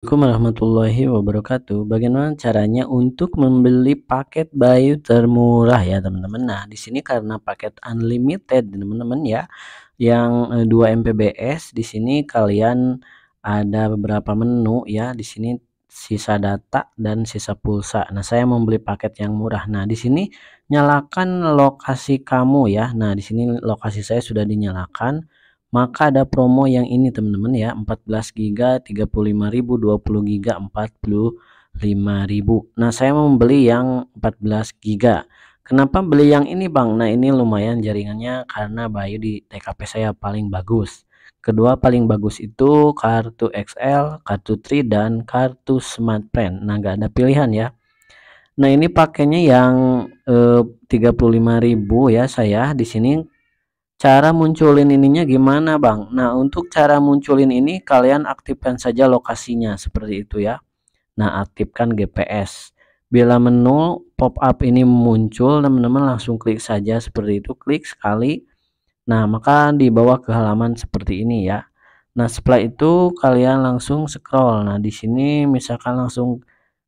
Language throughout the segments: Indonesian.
Assalamualaikum warahmatullahi wabarakatuh. Bagaimana caranya untuk membeli paket Bayu termurah ya teman-teman. Nah di sini karena paket unlimited teman-teman ya, yang 2 eh, MPBS di sini kalian ada beberapa menu ya. Di sini sisa data dan sisa pulsa. Nah saya membeli paket yang murah. Nah di sini nyalakan lokasi kamu ya. Nah di sini lokasi saya sudah dinyalakan maka ada promo yang ini teman-teman ya 14 giga 35.000 20 giga 45.000 nah saya mau beli yang 14 giga kenapa beli yang ini Bang nah ini lumayan jaringannya karena Bayu di TKP saya paling bagus kedua paling bagus itu kartu XL kartu Tri dan kartu Smart Friend nah nggak ada pilihan ya Nah ini pakainya yang eh, 35.000 ya saya di sini cara munculin ininya gimana Bang? Nah untuk cara munculin ini kalian aktifkan saja lokasinya seperti itu ya Nah aktifkan GPS bila menu pop up ini muncul teman-teman langsung klik saja seperti itu klik sekali Nah maka di bawah ke halaman seperti ini ya Nah setelah itu kalian langsung scroll Nah di sini misalkan langsung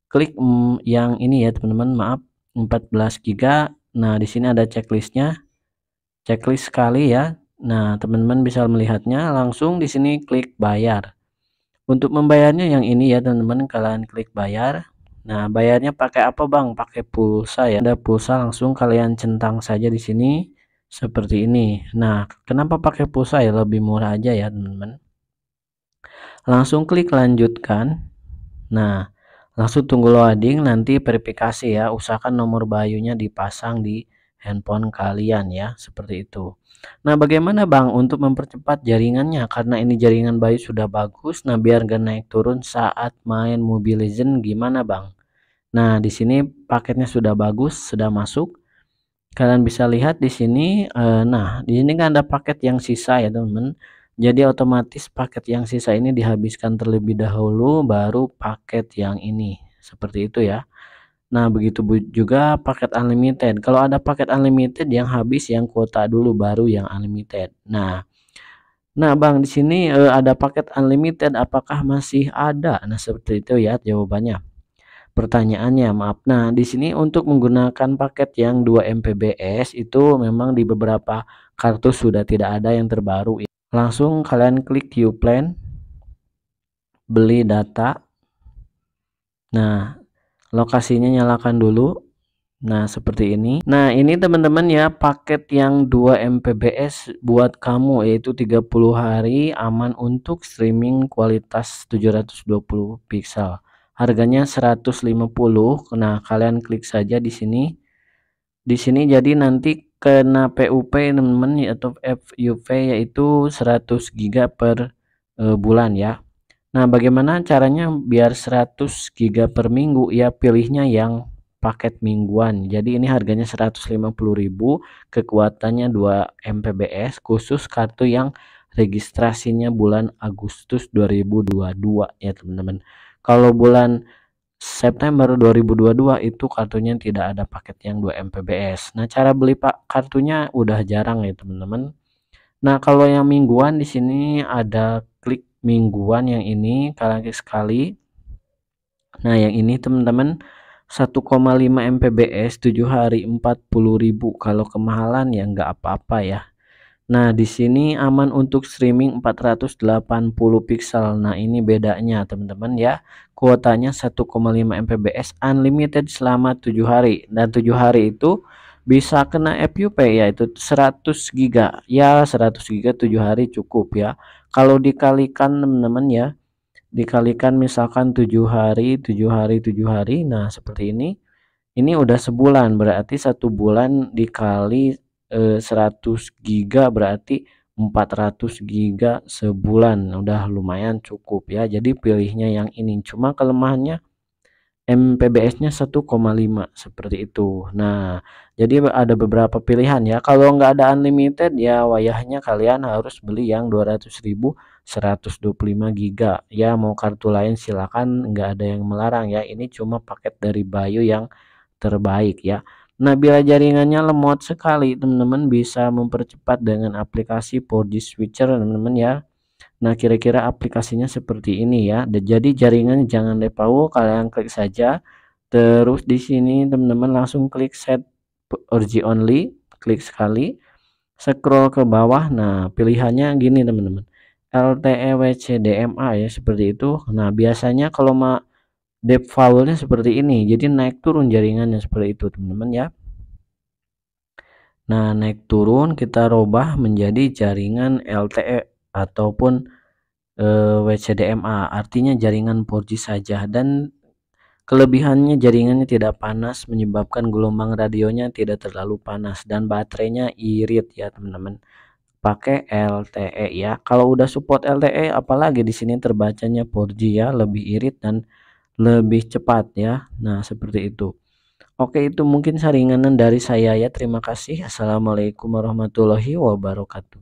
klik mm, yang ini ya teman-teman maaf 14 giga Nah di sini ada checklistnya checklist sekali ya. Nah, teman-teman bisa melihatnya langsung di sini klik bayar. Untuk membayarnya yang ini ya teman-teman, kalian klik bayar. Nah, bayarnya pakai apa, Bang? Pakai pulsa ya. Ada pulsa langsung kalian centang saja di sini seperti ini. Nah, kenapa pakai pulsa ya? Lebih murah aja ya, teman-teman. Langsung klik lanjutkan. Nah, langsung tunggu loading nanti verifikasi ya. Usahakan nomor bayunya dipasang di handphone kalian ya seperti itu Nah bagaimana Bang untuk mempercepat jaringannya karena ini jaringan bayi sudah bagus nah biar gak naik turun saat main Mobile Legend gimana Bang Nah di sini paketnya sudah bagus sudah masuk kalian bisa lihat di sini eh, nah di sini kan ada paket yang sisa ya teman-teman jadi otomatis paket yang sisa ini dihabiskan terlebih dahulu baru paket yang ini seperti itu ya Nah, begitu juga paket unlimited. Kalau ada paket unlimited yang habis yang kuota dulu baru yang unlimited. Nah, Nah, Bang, di sini eh, ada paket unlimited apakah masih ada? Nah, seperti itu ya jawabannya. Pertanyaannya, maaf. Nah, di sini untuk menggunakan paket yang 2 mbps itu memang di beberapa kartu sudah tidak ada yang terbaru. Langsung kalian klik Uplan, beli data. Nah, lokasinya nyalakan dulu Nah seperti ini Nah ini teman-teman ya paket yang 2 mpbs buat kamu yaitu 30 hari aman untuk streaming kualitas 720 pixel Harganya 150 Nah kalian klik saja di sini di sini jadi nanti kena PUP teman-teman atau FUP yaitu 100 giga per e, bulan ya Nah, bagaimana caranya biar 100 GB per minggu? Ya, pilihnya yang paket mingguan. Jadi ini harganya 150.000, kekuatannya 2 Mbps khusus kartu yang registrasinya bulan Agustus 2022 ya, teman-teman. Kalau bulan September 2022 itu kartunya tidak ada paket yang 2 Mbps. Nah, cara beli pak kartunya udah jarang ya, teman-teman. Nah, kalau yang mingguan di sini ada klik mingguan yang ini kali sekali nah yang ini teman-teman 1,5 MPBS 7 hari 40.000 kalau kemahalan ya nggak apa-apa ya nah di sini aman untuk streaming 480 pixel nah ini bedanya teman-teman ya kuotanya 1,5 MPBS unlimited selama 7 hari dan 7 hari itu bisa kena FUP yaitu 100 giga ya 100 giga 7 hari cukup ya kalau dikalikan teman-teman ya dikalikan misalkan 7 hari 7 hari 7 hari nah seperti ini ini udah sebulan berarti satu bulan dikali eh, 100 giga berarti 400 giga sebulan udah lumayan cukup ya jadi pilihnya yang ini cuma kelemahannya MPBS-nya 1,5 seperti itu. Nah, jadi ada beberapa pilihan ya. Kalau nggak ada unlimited ya wayahnya kalian harus beli yang 200.000 125 giga. Ya mau kartu lain silakan nggak ada yang melarang ya. Ini cuma paket dari Bayu yang terbaik ya. Nah, bila jaringannya lemot sekali, teman-teman bisa mempercepat dengan aplikasi 4G Switcher, teman-teman ya. Nah, kira-kira aplikasinya seperti ini ya. Jadi jaringan jangan depau, kalian klik saja. Terus di sini teman-teman langsung klik set orgy only, klik sekali. Scroll ke bawah. Nah, pilihannya gini teman-teman. lte wcdma ya seperti itu. Nah, biasanya kalau ma default seperti ini. Jadi naik turun jaringannya seperti itu, teman-teman ya. Nah, naik turun kita rubah menjadi jaringan LTE ataupun eh, WCDMA artinya jaringan 4G saja dan kelebihannya jaringannya tidak panas menyebabkan gelombang radionya tidak terlalu panas dan baterainya irit ya teman-teman pakai LTE ya kalau udah support LTE apalagi di sini terbacanya 4G ya lebih irit dan lebih cepat ya nah seperti itu Oke itu mungkin saringanan dari saya ya terima kasih Assalamualaikum warahmatullahi wabarakatuh